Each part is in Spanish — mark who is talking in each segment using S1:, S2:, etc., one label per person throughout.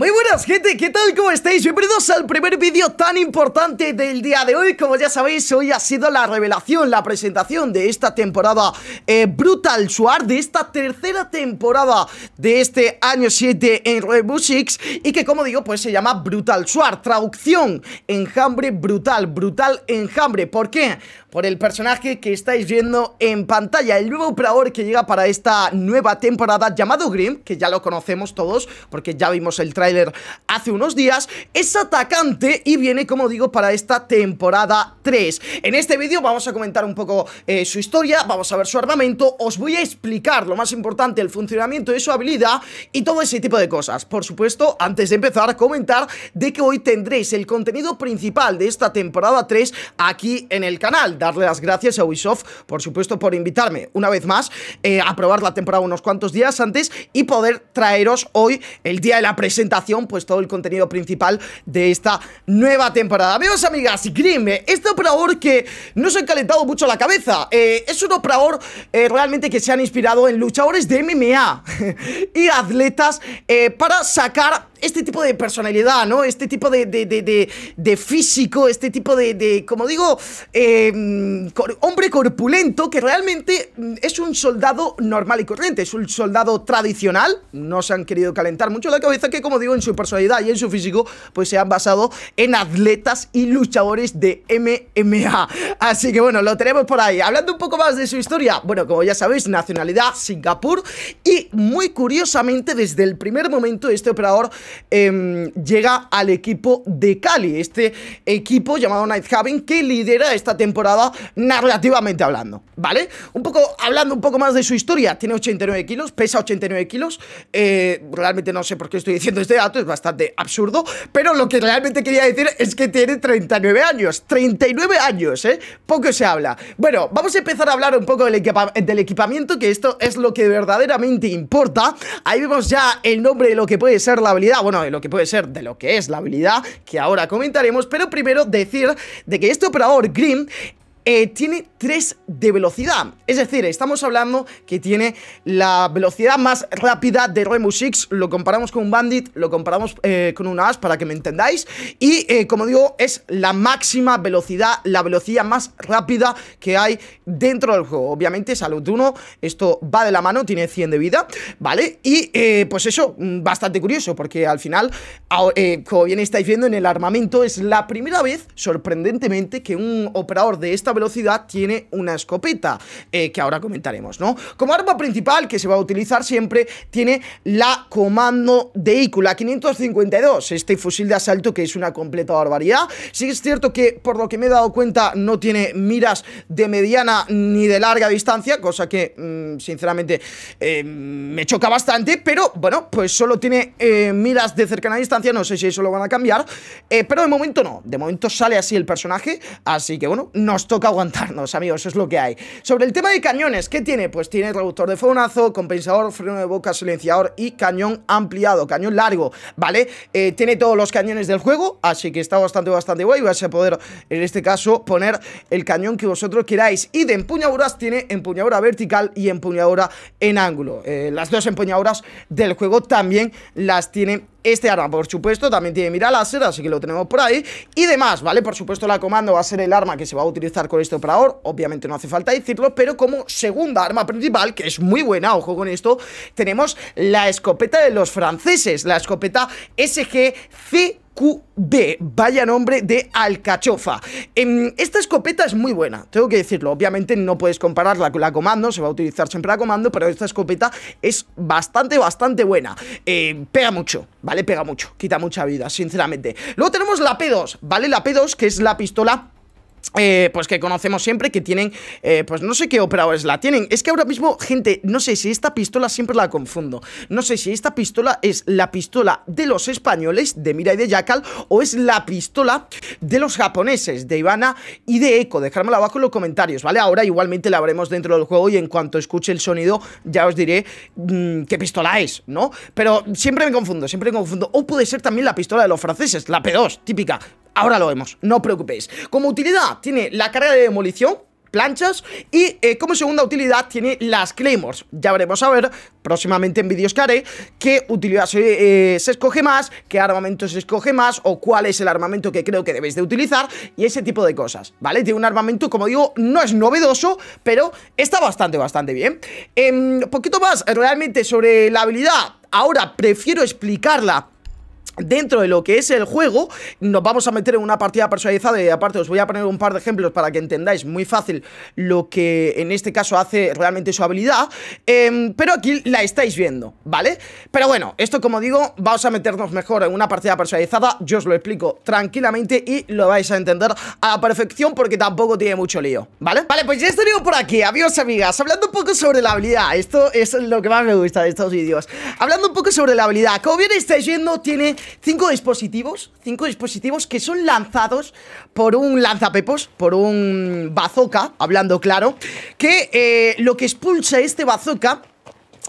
S1: Muy buenas gente, ¿qué tal? ¿Cómo estáis? Bienvenidos al primer vídeo tan importante del día de hoy Como ya sabéis, hoy ha sido la revelación, la presentación de esta temporada eh, Brutal Suar De esta tercera temporada de este año 7 en Bull Six Y que como digo, pues se llama Brutal Suar Traducción, enjambre brutal, brutal enjambre ¿Por qué? por el personaje que estáis viendo en pantalla. El nuevo operador que llega para esta nueva temporada llamado Grim, que ya lo conocemos todos porque ya vimos el tráiler hace unos días, es atacante y viene, como digo, para esta temporada 3. En este vídeo vamos a comentar un poco eh, su historia, vamos a ver su armamento, os voy a explicar lo más importante, el funcionamiento de su habilidad y todo ese tipo de cosas. Por supuesto, antes de empezar comentar de que hoy tendréis el contenido principal de esta temporada 3 aquí en el canal darle las gracias a Ubisoft, por supuesto, por invitarme una vez más eh, a probar la temporada unos cuantos días antes y poder traeros hoy, el día de la presentación, pues todo el contenido principal de esta nueva temporada. Amigos, amigas, Grim, este operador que no se ha calentado mucho la cabeza, eh, es un operador eh, realmente que se han inspirado en luchadores de MMA y atletas para sacar este tipo de personalidad, ¿no? Este tipo de, de, físico, este tipo de, como digo, em, hombre corpulento que realmente mm, es un soldado normal y corriente, es un soldado tradicional, no se han querido calentar mucho la cabeza, que como digo, en su personalidad y en su físico, pues se han basado en atletas y luchadores de MMA. Así que bueno, lo tenemos por ahí. Hablando un poco más de su historia, bueno, como ya sabéis, nacionalidad Singapur y muy curiosamente desde el primer momento este operador Em, llega al equipo de Cali, este equipo llamado Night Nighthaven que lidera esta temporada narrativamente hablando, ¿vale? Un poco, hablando un poco más de su historia, tiene 89 kilos, pesa 89 kilos, eh, realmente no sé por qué estoy diciendo este dato, es bastante absurdo, pero lo que realmente quería decir es que tiene 39 años, 39 años, ¿eh? Poco se habla. Bueno, vamos a empezar a hablar un poco del, del equipamiento, que esto es lo que verdaderamente importa. Ahí vemos ya el nombre de lo que puede ser la habilidad bueno, de lo que puede ser, de lo que es la habilidad que ahora comentaremos, pero primero decir de que este operador Grim eh, tiene 3 de velocidad. Es decir, estamos hablando que tiene la velocidad más rápida de Rainbow Six, Lo comparamos con un Bandit, lo comparamos eh, con un As para que me entendáis. Y eh, como digo, es la máxima velocidad, la velocidad más rápida que hay dentro del juego. Obviamente, salud 1, esto va de la mano, tiene 100 de vida, ¿vale? Y pues eso, mm, bastante curioso, porque al final, como bien estáis viendo en el armamento, es la primera vez, sorprendentemente, que un operador de esta velocidad tiene una escopeta, eh, que ahora comentaremos, ¿no? Como arma principal que se va a utilizar siempre, tiene la comando vehícula 552, este fusil de asalto que es una completa barbaridad. Sí es cierto que, por lo que me he dado cuenta, no tiene miras de mediana ni de larga distancia, cosa que, mm, sinceramente, eh, me choca bastante, pero bueno, pues solo tiene eh, miras de cercana distancia, no sé si eso lo van a cambiar, pero de momento no, de momento sale así el personaje, así que bueno, nos toca aguantarnos, amigos, es lo que hay. Sobre el tema de cañones, ¿qué tiene? Pues tiene reductor de faunazo, compensador, freno de boca, silenciador y cañón ampliado, cañón largo, ¿vale? Eh, tiene todos los cañones del juego, así que está bastante, bastante guay. Vais a poder, en este caso, poner el cañón que vosotros queráis. Y de empuñaduras tiene empuñadura vertical y empuñadura en ángulo. Eh, las dos empuñaduras del juego también las tiene este arma, por supuesto, también tiene mira láser, así que lo tenemos por ahí Y demás, ¿vale? Por supuesto la comando va a ser el arma que se va a utilizar con este operador Obviamente no hace falta decirlo, pero como segunda arma principal, que es muy buena, ojo con esto Tenemos la escopeta de los franceses, la escopeta SGC QD vaya nombre de alcachofa. Em, esta escopeta es muy buena, tengo que decirlo. Obviamente no puedes compararla con la comando, se va a utilizar siempre la comando, pero esta escopeta es bastante, bastante buena. Eh, pega mucho, ¿vale? Pega mucho, quita mucha vida, sinceramente. Luego tenemos la P2, ¿vale? La P2, que es la pistola eh, pues que conocemos siempre que tienen eh, pues no sé qué operadores la tienen es que ahora mismo gente no sé si esta pistola siempre la confundo no sé si esta pistola es la pistola de los españoles de Mira y de Jackal o es la pistola de los japoneses de Ivana y de Echo dejármela abajo en los comentarios vale ahora igualmente la veremos dentro del juego y en cuanto escuche el sonido ya os diré mm, qué pistola es no pero siempre me confundo siempre me confundo o puede ser también la pistola de los franceses la P2 típica Ahora lo vemos, no os preocupéis. Como utilidad tiene la carga de demolición, planchas y eh, como segunda utilidad tiene las claymores. Ya veremos a ver próximamente en vídeos que haré qué utilidad eh, se, escoge más, qué armamento se escoge más o cuál es el armamento que creo que debéis de utilizar y ese tipo de cosas, ¿vale? Tiene un armamento, como digo, no es novedoso, pero está bastante, bastante bien. Un em, poquito más realmente sobre la habilidad. Ahora prefiero explicarla Dentro de lo que es el juego, nos vamos a meter en una partida personalizada y aparte os voy a poner un par de ejemplos para que entendáis muy fácil lo que en este caso hace realmente su habilidad, em, pero aquí la estáis viendo, ¿vale? Pero bueno, esto como digo, vamos a meternos mejor en una partida personalizada, yo os lo explico tranquilamente y lo vais a entender a la perfección porque tampoco tiene mucho lío, ¿vale? Vale, pues ya estado por aquí, amigos amigas, hablando un poco sobre la habilidad, esto es lo que más me gusta de estos vídeos, hablando un poco sobre la habilidad, como bien estáis viendo tiene Cinco dispositivos, cinco dispositivos que son lanzados por un lanzapepos, por un bazooka, hablando claro, que eh, lo que expulsa este bazooka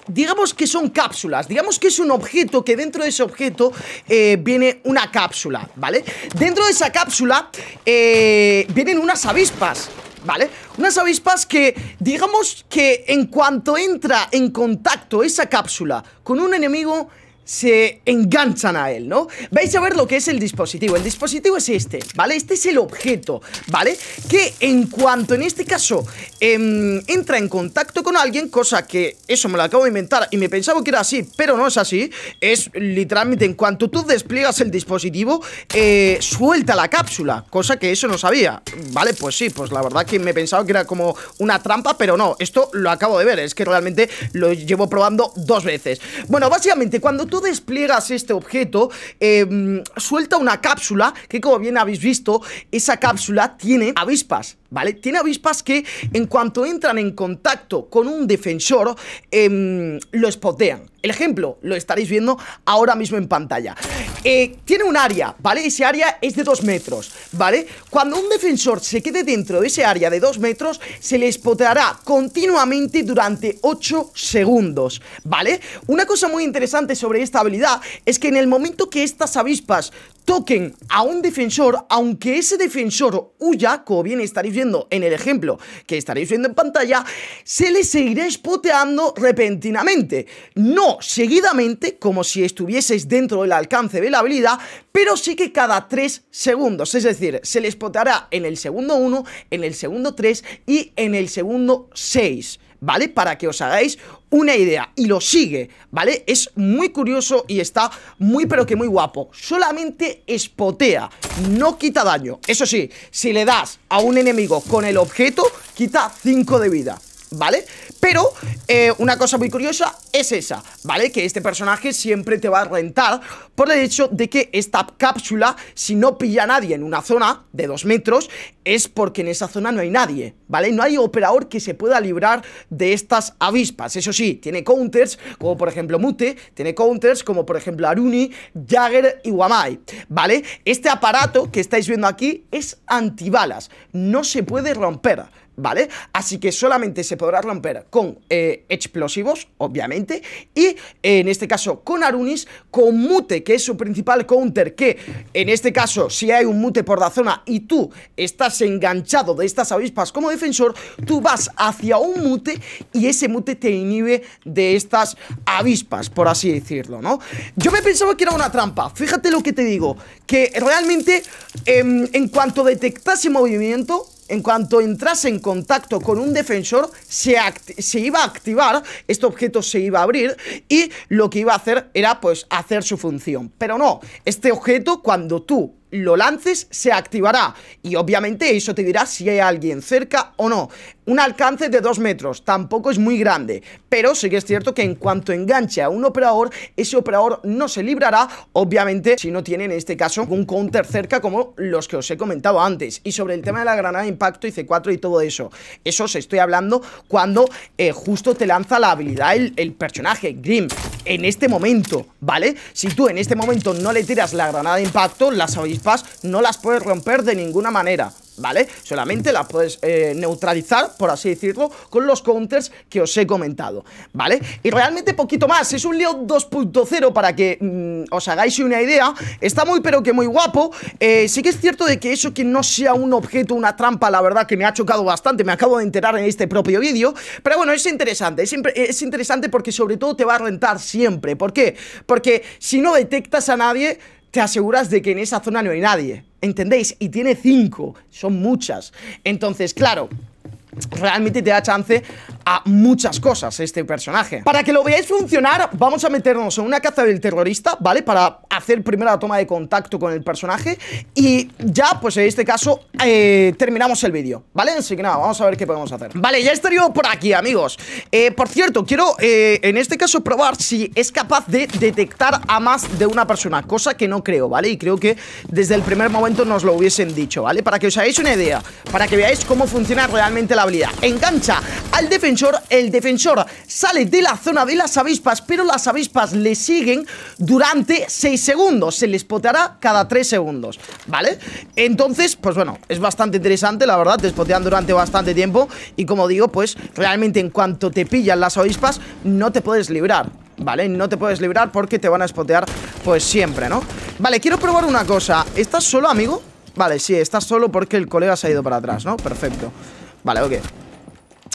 S1: digamos que son cápsulas, digamos que es un objeto que dentro de ese objeto eh, viene una cápsula, ¿vale? Dentro de esa cápsula eh, vienen unas avispas. ¿Vale? Unas avispas que, digamos que en cuanto entra en contacto esa cápsula con un enemigo, se enganchan a él, ¿no? Vais a ver lo que es el dispositivo. El dispositivo es este, ¿vale? Este es el objeto, ¿vale? Que en cuanto, en este caso, em, entra en contacto con alguien, cosa que eso me lo acabo de inventar y me pensaba que era así, pero no es así. Es literalmente en cuanto tú despliegas el dispositivo, eh, suelta la cápsula, cosa que eso no sabía, ¿vale? Pues sí, pues la verdad que me pensaba que era como una trampa, pero no, esto lo acabo de ver, es que realmente lo llevo probando dos veces. Bueno, básicamente cuando tú despliegas este objeto, em, suelta una cápsula, que como bien habéis visto, esa cápsula tiene avispas. ¿Vale? Tiene avispas que en cuanto entran en contacto con un defensor, em, lo espotean el ejemplo lo estaréis viendo ahora mismo en pantalla. Eh, tiene un área, ¿vale? Ese área es de 2 metros, ¿vale? Cuando un defensor se quede dentro de ese área de 2 metros, se le explotará continuamente durante 8 segundos, ¿vale? Una cosa muy interesante sobre esta habilidad es que en el momento que estas avispas toquen a un defensor, aunque ese defensor huya, como bien estaréis viendo en el ejemplo que estaréis viendo en pantalla, se le seguirá espoteando repentinamente. No seguidamente, como si estuvieseis dentro del alcance de la habilidad, pero sí que cada 3 segundos. Es decir, se le spoteará en el segundo 1, en el segundo 3 y en el segundo 6. ¿vale? Para que os hagáis una idea y lo sigue, ¿vale? Es muy curioso y está muy pero que muy guapo. Solamente espotea, no quita daño. Eso sí, si le das a un enemigo con el objeto, quita 5 de vida. ¿vale? Pero eh, una cosa muy curiosa es esa, ¿vale? Que este personaje siempre te va a rentar por el hecho de que esta cápsula, si no pilla a nadie en una zona de dos metros, es porque en esa zona no hay nadie, ¿vale? No hay operador que se pueda librar de estas avispas. Eso sí, tiene counters, como por ejemplo Mute, tiene counters como por ejemplo Aruni, Jagger y Wamai, ¿vale? Este aparato que estáis viendo aquí es antibalas, no se puede romper, ¿vale? Así que solamente se podrá romper con eh, explosivos, obviamente, y eh, en este caso con Arunis, con Mute, que es su principal counter, que en este caso si hay un Mute por la zona y tú estás enganchado de estas avispas como defensor, tú vas hacia un Mute y ese Mute te inhibe de estas avispas, por así decirlo, ¿no? Yo me pensaba que era una trampa, fíjate lo que te digo, que realmente em, en cuanto detectase movimiento, en cuanto entras en contacto con un defensor, se, se, iba a activar, este objeto se iba a abrir y lo que iba a hacer era pues hacer su función. Pero no, este objeto cuando tú lo lances se activará y obviamente eso te dirá si hay alguien cerca o no un alcance de 2 metros, tampoco es muy grande, pero sí que es cierto que en cuanto enganche a un operador, ese operador no se librará, obviamente, si no tiene en este caso un counter cerca como los que os he comentado antes. Y sobre el tema de la granada de impacto y C4 y todo eso, eso os estoy hablando cuando eh, justo te lanza la habilidad el, personaje, Grim, en este momento, ¿vale? Si tú en este momento no le tiras la granada de impacto, las avispas no las puedes romper de ninguna manera, ¿vale? Solamente las puedes eh, neutralizar, por así decirlo, con los counters que os he comentado, ¿vale? Y realmente poquito más, es un Leo 2.0 para que mm, os hagáis una idea, está muy pero que muy guapo, eh, sí que es cierto de que eso que no sea un objeto, una trampa, la verdad que me ha chocado bastante, me acabo de enterar en este propio vídeo, pero bueno, es interesante, es, es interesante porque sobre todo te va a rentar siempre, ¿por qué? Porque si no detectas a nadie te aseguras de que en esa zona no hay nadie. ¿Entendéis? Y tiene cinco, son muchas. Entonces, claro, realmente te da chance a muchas cosas este personaje. Para que lo veáis funcionar, vamos a meternos en una caza del terrorista, ¿vale? Para hacer primera toma de contacto con el personaje y ya, pues en este caso, eh, terminamos el vídeo, ¿vale? Así que nada, vamos a ver qué podemos hacer. Vale, ya estaría por aquí, amigos. Eh, por cierto, quiero eh, en este caso probar si es capaz de detectar a más de una persona, cosa que no creo, ¿vale? Y creo que desde el primer momento nos lo hubiesen dicho, ¿vale? Para que os hagáis una idea, para que veáis cómo funciona realmente la habilidad. Engancha al defensor el defensor sale de la zona de las avispas, pero las avispas le siguen durante 6 segundos. Se les poteará cada 3 segundos, ¿vale? Entonces, pues bueno, es bastante interesante, la verdad, te spotean durante bastante tiempo y como digo, pues realmente en cuanto te pillan las avispas, no te puedes librar. ¿vale? No te puedes librar porque te van a spotear pues siempre, ¿no? Vale, quiero probar una cosa. ¿Estás solo, amigo? Vale, sí, estás solo porque el colega se ha ido para atrás, ¿no? Perfecto. Vale, ok.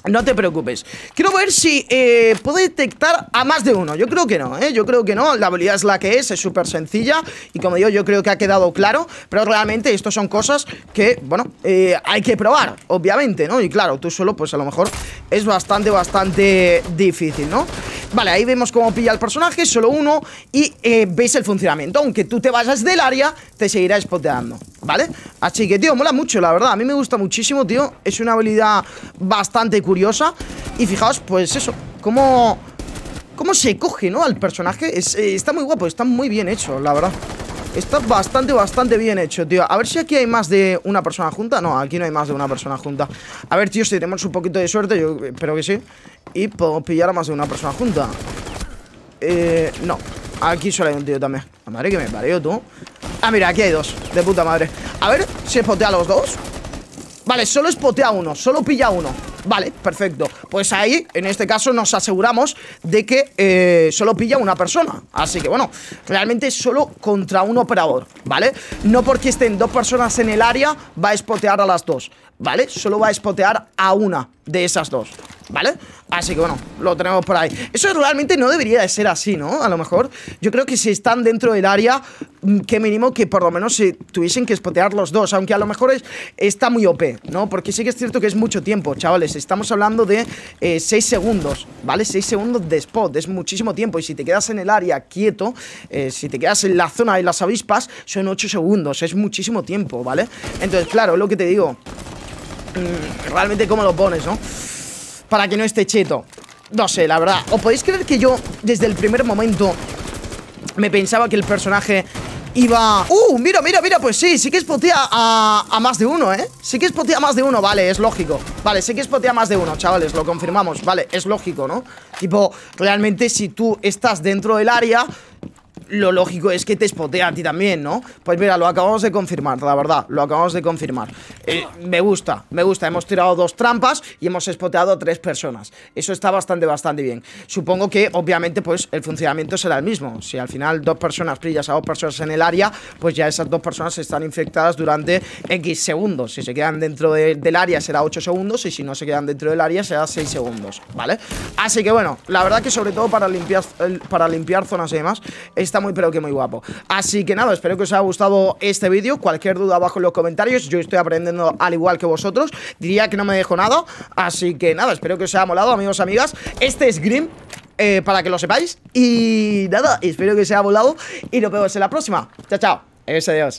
S1: No te preocupes. Quiero ver si eh, puedo detectar a más de uno. Yo creo que no, ¿eh? Yo creo que no. La habilidad es la que es, es súper sencilla. Y como digo, yo creo que ha quedado claro. Pero realmente esto son cosas que, bueno, eh, hay que probar, obviamente, ¿no? Y claro, tú solo, pues a lo mejor es bastante, bastante difícil, ¿no? Vale, ahí vemos cómo pilla el personaje, solo uno Y eh, veis el funcionamiento Aunque tú te vayas del área, te seguirá spoteando ¿Vale? Así que, tío, mola mucho, la verdad A mí me gusta muchísimo, tío Es una habilidad bastante curiosa Y fijaos, pues eso Cómo... Cómo se coge, ¿no? Al personaje eh, Está muy guapo, está muy bien hecho, la verdad Está bastante, bastante bien hecho, tío A ver si aquí hay más de una persona junta No, aquí no hay más de una persona junta A ver, tío, si tenemos un poquito de suerte Yo espero que sí Y podemos pillar a más de una persona junta Eh, no Aquí solo hay un tío también madre que me parió, tú Ah, mira, aquí hay dos De puta madre A ver si espotea a los dos Vale, solo espotea uno Solo pilla uno Vale, perfecto. Pues ahí, en este caso, nos aseguramos de que eh, solo pilla una persona. Así que, bueno, realmente solo contra un operador, ¿vale? No porque estén dos personas en el área, va a espotear a las dos, ¿vale? Solo va a espotear a una de esas dos. ¿Vale? Así que bueno, lo tenemos por ahí Eso realmente no debería de ser así, ¿no? A lo mejor Yo creo que si están dentro del área mm, Que mínimo que por lo menos se tuviesen que spotear los dos Aunque a lo mejor es, está muy OP, ¿no? Porque sí que es cierto que es mucho tiempo, chavales Estamos hablando de 6 eh, segundos, ¿vale? 6 segundos de spot, es muchísimo tiempo Y si te quedas en el área quieto eh, Si te quedas en la zona de las avispas Son 8 segundos, es muchísimo tiempo, ¿vale? Entonces, claro, lo que te digo mm, Realmente cómo lo pones, ¿no? para que no esté cheto. No sé, la verdad. ¿O podéis creer que yo, desde el primer momento, me pensaba que el personaje iba... ¡Uh! Mira, mira, mira, pues sí, sí que spotea a, más de uno, ¿eh? Sí que spotea a más de uno, vale, es lógico Vale, sí que spotea a más de uno, chavales, lo confirmamos Vale, es lógico, ¿no? Tipo, realmente si tú estás dentro del área lo lógico es que te spotea a ti también, ¿no? Pues mira, lo acabamos de confirmar, la verdad, lo acabamos de confirmar. Eh, me gusta, me gusta. Hemos tirado dos trampas y hemos spoteado a tres personas. Eso está bastante, bastante bien. Supongo que, obviamente, pues el funcionamiento será el mismo. Si al final dos personas pillas a dos personas en el área, pues ya esas dos personas están infectadas durante X segundos. Si se quedan dentro del área será 8 segundos y si no se quedan dentro del área será 6 segundos, ¿vale? Así que bueno, la verdad que sobre todo para limpiar, eh, para limpiar zonas y demás, muy pero que muy guapo. Así que nada, espero que os haya gustado este vídeo. Cualquier duda abajo en los comentarios. Yo estoy aprendiendo al igual que vosotros. Diría que no me dejo nada. Así que nada, espero que os haya molado, amigos, amigas. Este es Grim. Eh, para que lo sepáis. Y nada, espero que os haya molado Y nos vemos en la próxima. Chao, chao. Adiós, adiós.